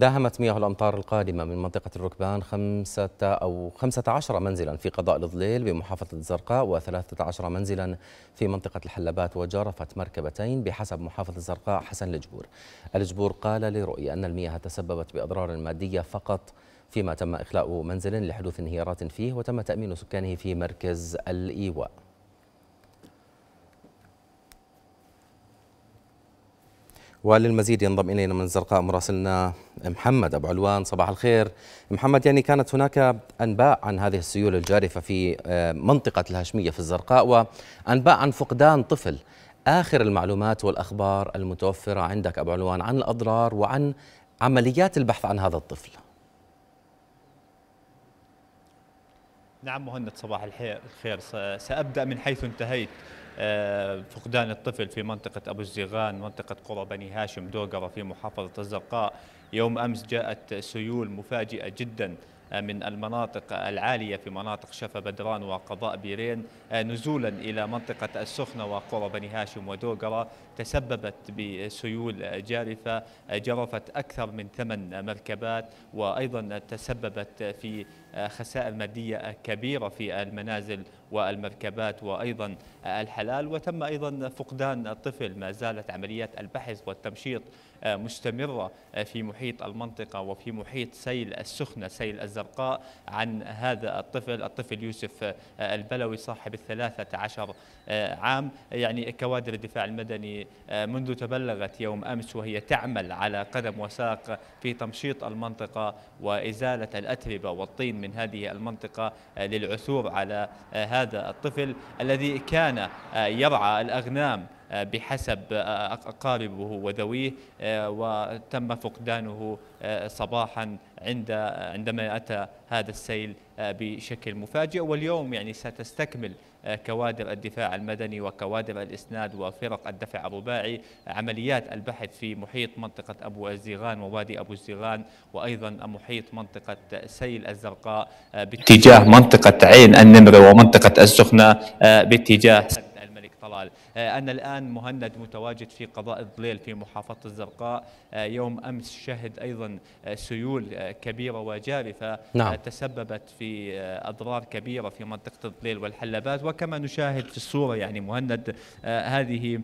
داهمت مياه الأمطار القادمة من منطقة الركبان خمسة أو 15 منزلا في قضاء الظليل بمحافظة الزرقاء و13 منزلا في منطقة الحلبات وجرفت مركبتين بحسب محافظ الزرقاء حسن الجبور الجبور قال لرؤية أن المياه تسببت بأضرار مادية فقط فيما تم إخلاء منزل لحدوث انهيارات فيه وتم تأمين سكانه في مركز الإيواء وللمزيد ينضم الينا من الزرقاء مراسلنا محمد ابو علوان صباح الخير محمد يعني كانت هناك انباء عن هذه السيول الجارفه في آه، منطقه الهاشميه في الزرقاء وانباء عن فقدان طفل اخر المعلومات والاخبار المتوفره عندك ابو علوان عن الاضرار وعن عمليات البحث عن هذا الطفل نعم مهند صباح الخير سأبدأ من حيث انتهيت آه، فقدان الطفل في منطقة أبو الزيغان منطقة قرى بني هاشم دوقرة في محافظة الزرقاء يوم أمس جاءت سيول مفاجئة جدا آه، من المناطق العالية في مناطق شفا بدران وقضاء بيرين آه، نزولا إلى منطقة السخنة وقرى بني هاشم ودوقرة تسببت بسيول جارفة جرفت أكثر من ثمان مركبات وأيضا تسببت في خسائر مادية كبيرة في المنازل والمركبات وأيضا الحلال وتم أيضا فقدان الطفل ما زالت عمليات البحث والتمشيط آه، مستمرة آه، في محيط المنطقة وفي محيط سيل السخنة سيل الزرقاء عن هذا الطفل الطفل يوسف آه، البلوي صاحب الثلاثة عشر عام يعني كوادر الدفاع المدني منذ تبلغت يوم أمس وهي تعمل على قدم وساق في تمشيط المنطقة وإزالة الأتربة والطين من من هذه المنطقة آه، للعثور على آه، هذا الطفل الذي كان آه، يرعى الأغنام آه، بحسب آه، أقاربه وذويه آه، وتم فقدانه صباحا عند عندما أتى هذا السيل بشكل مفاجئ واليوم يعني ستستكمل كوادر الدفاع المدني وكوادر الإسناد وفرق الدفع الرباعي عمليات البحث في محيط منطقة أبو الزيغان ووادي أبو الزيغان وأيضا محيط منطقة سيل الزرقاء باتجاه منطقة عين النمر ومنطقة السخنة باتجاه الملك طلال آه، أنا الآن مهند متواجد في قضاء الضليل في محافظة الزرقاء آه، يوم أمس شهد أيضا آه، سيول كبيرة وجارفة نعم. تسببت في أضرار كبيرة في منطقة الضليل والحلبات وكما نشاهد في الصورة يعني مهند هذه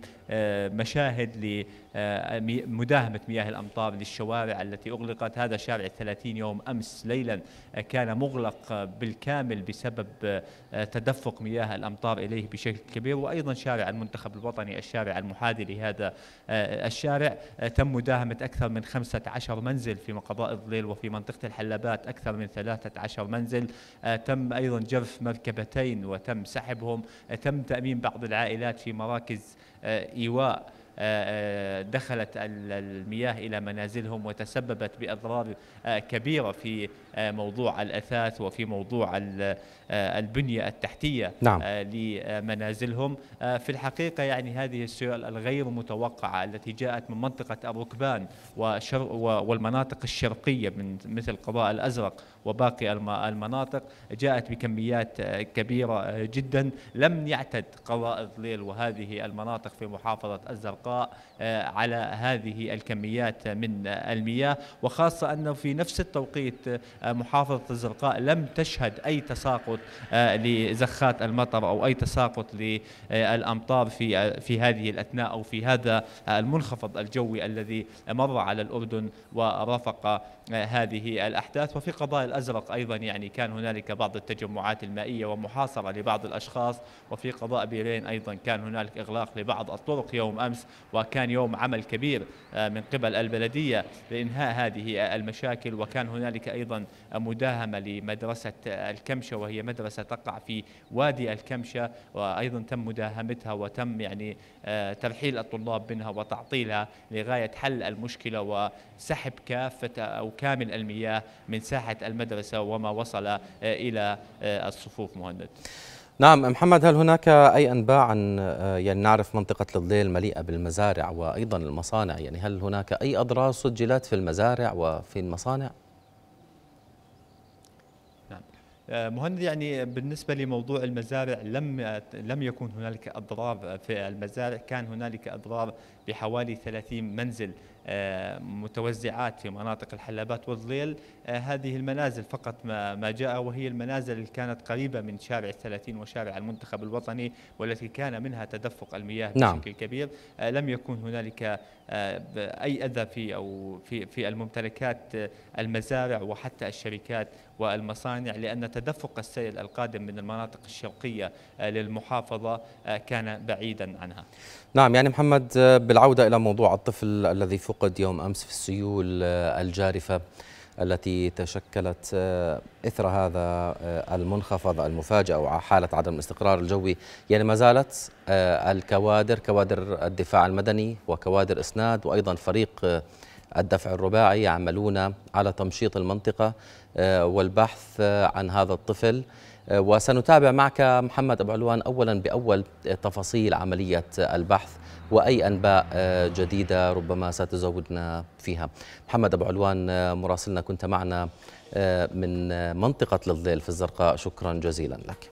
مشاهد ل مداهمة مياه الأمطار للشوارع التي أغلقت هذا شارع 30 يوم أمس ليلا كان مغلق بالكامل بسبب تدفق مياه الأمطار إليه بشكل كبير وأيضا شارع المنتخب المنتخب الوطني الشارع المحاذي لهذا آه، الشارع آه، تم مداهمة أكثر من 15 منزل في مقضاء الظليل وفي منطقة الحلبات أكثر من 13 منزل آه، تم أيضا جرف مركبتين وتم سحبهم تم تأمين بعض العائلات في مراكز إيواء آه، آه، دخلت المياه إلى منازلهم وتسببت بأضرار آه، كبيرة في موضوع الأثاث وفي موضوع البنية التحتية نعم. لمنازلهم في الحقيقة يعني هذه السيول الغير متوقعة التي جاءت من منطقة الركبان والمناطق الشرقية من مثل قضاء الأزرق وباقي المناطق جاءت بكميات كبيرة جدا لم يعتد قضاء الظليل وهذه المناطق في محافظة الزرقاء آه، على هذه الكميات من المياه وخاصة أنه في نفس التوقيت آه، محافظة الزرقاء لم تشهد أي تساقط آه، لزخات المطر أو أي تساقط للأمطار في في هذه الأثناء أو في هذا المنخفض الجوي الذي مر على الأردن ورافق هذه الأحداث وفي قضاء الأزرق أيضا يعني كان هنالك بعض التجمعات المائية ومحاصرة لبعض الأشخاص وفي قضاء بيرين أيضا كان هنالك إغلاق لبعض الطرق يوم أمس وكان يوم عمل كبير آه، من قبل البلدية لإنهاء هذه المشاكل وكان هنالك أيضا مداهمة لمدرسة الكمشة وهي مدرسة تقع في وادي الكمشة وأيضا تم مداهمتها وتم يعني آه، ترحيل الطلاب منها وتعطيلها لغاية حل المشكلة وسحب كافة أو كامل المياه من ساحة المدرسة وما وصل آه، إلى الصفوف مهند نعم محمد هل هناك أي أنباء عن آه، يعني نعرف منطقة الظليل مليئة بالمزارع وأيضا المصانع يعني هل هناك أي أضرار سجلت في المزارع وفي المصانع؟ نعم. آه، مهند يعني بالنسبة لموضوع المزارع لم لم يكن هنالك أضرار في المزارع كان هنالك أضرار بحوالي 30 منزل آه، متوزعات في مناطق الحلبات والظليل آه، هذه المنازل فقط ما جاء وهي المنازل اللي كانت قريبة من شارع الثلاثين وشارع المنتخب الوطني والتي كان منها تدفق المياه نعم. بشكل كبير آه، لم يكن هنالك أي أذى في أو في في الممتلكات المزارع وحتى الشركات والمصانع لأن تدفق السيل القادم من المناطق الشرقية للمحافظة كان بعيدا عنها نعم يعني محمد بالعودة إلى موضوع الطفل الذي فقد يوم أمس في السيول آه، الجارفة التي تشكلت آه، إثر هذا آه، المنخفض المفاجئ أو حالة عدم الاستقرار الجوي يعني ما زالت الكوادر كوادر الدفاع المدني وكوادر إسناد وأيضا فريق الدفع الرباعي يعملون على تمشيط المنطقة والبحث عن هذا الطفل وسنتابع معك محمد أبو علوان أولا بأول تفاصيل عملية البحث واي انباء آه، جديده ربما ستزودنا فيها. محمد ابو علوان آه، مراسلنا كنت معنا آه، من منطقه الظل في الزرقاء شكرا جزيلا لك.